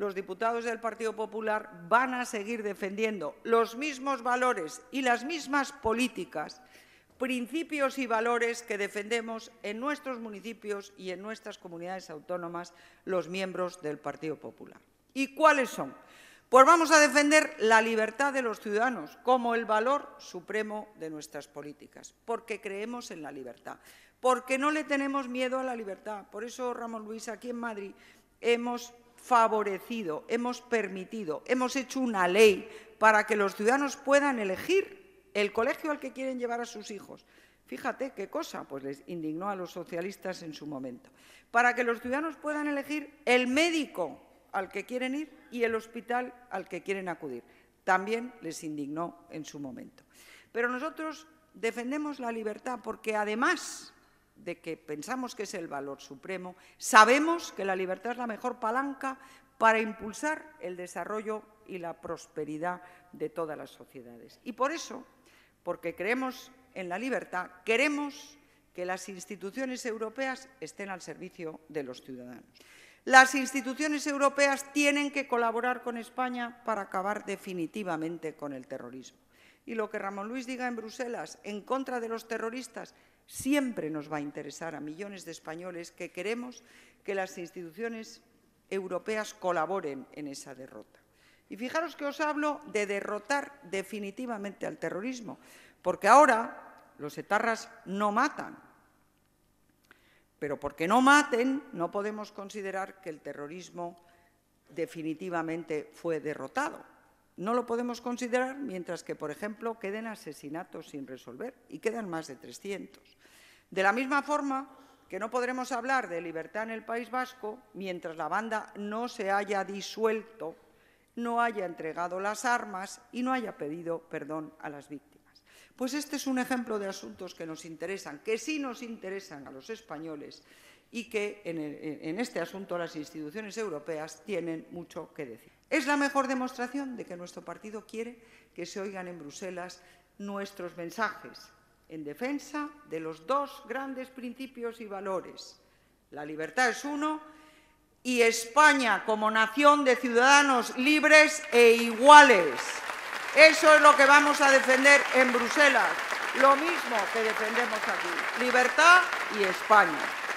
los diputados del Partido Popular van a seguir defendiendo los mismos valores y las mismas políticas, principios y valores que defendemos en nuestros municipios y en nuestras comunidades autónomas los miembros del Partido Popular. ¿Y cuáles son? Pues vamos a defender la libertad de los ciudadanos como el valor supremo de nuestras políticas, porque creemos en la libertad, porque no le tenemos miedo a la libertad. Por eso, Ramón Luis, aquí en Madrid hemos favorecido, hemos permitido, hemos hecho una ley para que los ciudadanos puedan elegir el colegio al que quieren llevar a sus hijos. Fíjate qué cosa, pues les indignó a los socialistas en su momento. Para que los ciudadanos puedan elegir el médico al que quieren ir y el hospital al que quieren acudir. También les indignó en su momento. Pero nosotros defendemos la libertad porque además de que pensamos que es el valor supremo, sabemos que la libertad es la mejor palanca para impulsar el desarrollo y la prosperidad de todas las sociedades. Y por eso, porque creemos en la libertad, queremos que las instituciones europeas estén al servicio de los ciudadanos. Las instituciones europeas tienen que colaborar con España para acabar definitivamente con el terrorismo. Y lo que Ramón Luis diga en Bruselas en contra de los terroristas siempre nos va a interesar a millones de españoles que queremos que las instituciones europeas colaboren en esa derrota. Y fijaros que os hablo de derrotar definitivamente al terrorismo, porque ahora los etarras no matan. Pero porque no maten, no podemos considerar que el terrorismo definitivamente fue derrotado no lo podemos considerar, mientras que, por ejemplo, queden asesinatos sin resolver, y quedan más de 300. De la misma forma que no podremos hablar de libertad en el País Vasco mientras la banda no se haya disuelto, no haya entregado las armas y no haya pedido perdón a las víctimas. Pues este es un ejemplo de asuntos que nos interesan, que sí nos interesan a los españoles y que en, en este asunto las instituciones europeas tienen mucho que decir. Es la mejor demostración de que nuestro partido quiere que se oigan en Bruselas nuestros mensajes en defensa de los dos grandes principios y valores. La libertad es uno y España como nación de ciudadanos libres e iguales. Eso es lo que vamos a defender en Bruselas, lo mismo que defendemos aquí, libertad y España.